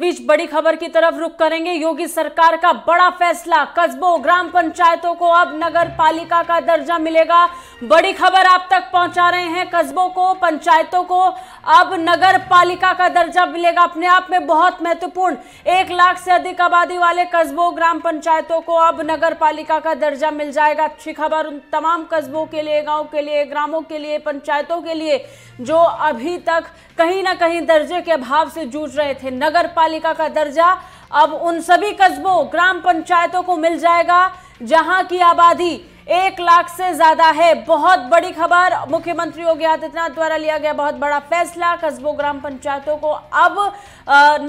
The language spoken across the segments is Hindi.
बीच बड़ी खबर की तरफ रुख करेंगे योगी सरकार का बड़ा फैसला कस्बों ग्राम पंचायतों को अब नगर पालिका का दर्जा मिलेगा बड़ी खबर आप तक पहुंचा रहे हैं कस्बों को पंचायतों को अब नगर पालिका का दर्जा मिलेगा अपने आप में बहुत महत्वपूर्ण एक लाख से अधिक आबादी वाले कस्बों ग्राम पंचायतों को अब नगर पालिका का दर्जा मिल जाएगा अच्छी खबर उन तमाम कस्बों के लिए गाँव के लिए ग्रामों के लिए पंचायतों के लिए जो अभी तक कहीं ना कहीं दर्जे के अभाव से जूझ रहे थे नगर पालिका नगरपालिका का दर्जा अब उन सभी कस्बों ग्राम पंचायतों को मिल जाएगा जहां की आबादी एक लाख से ज्यादा है बहुत बड़ी खबर मुख्यमंत्री योगी आदित्यनाथ द्वारा लिया गया बहुत बड़ा फैसला कस्बों ग्राम पंचायतों को अब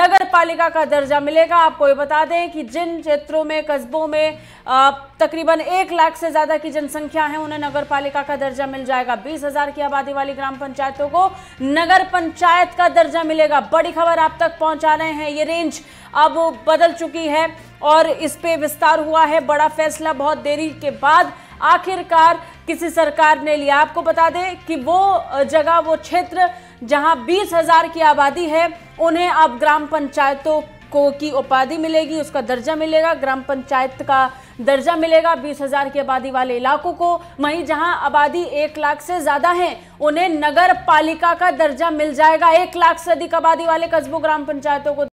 नगर पालिका का दर्जा मिलेगा आपको ये बता दें कि जिन क्षेत्रों में कस्बों में तकरीबन एक लाख से ज्यादा की जनसंख्या है उन्हें नगर पालिका का दर्जा मिल जाएगा बीस हजार की आबादी वाली ग्राम पंचायतों को नगर पंचायत का दर्जा मिलेगा बड़ी खबर आप तक पहुंचा रहे हैं ये रेंज अब बदल चुकी है और इस पे विस्तार हुआ है बड़ा फैसला बहुत देरी के बाद आखिरकार किसी सरकार ने लिया आपको बता दें कि वो जगह वो क्षेत्र जहां बीस हजार की आबादी है उन्हें अब ग्राम पंचायतों को की उपाधि मिलेगी उसका दर्जा मिलेगा ग्राम पंचायत का दर्जा मिलेगा बीस हजार की आबादी वाले इलाकों को वहीं जहां आबादी एक लाख से ज़्यादा है उन्हें नगर पालिका का दर्जा मिल जाएगा एक लाख से अधिक आबादी वाले कस्बों ग्राम पंचायतों को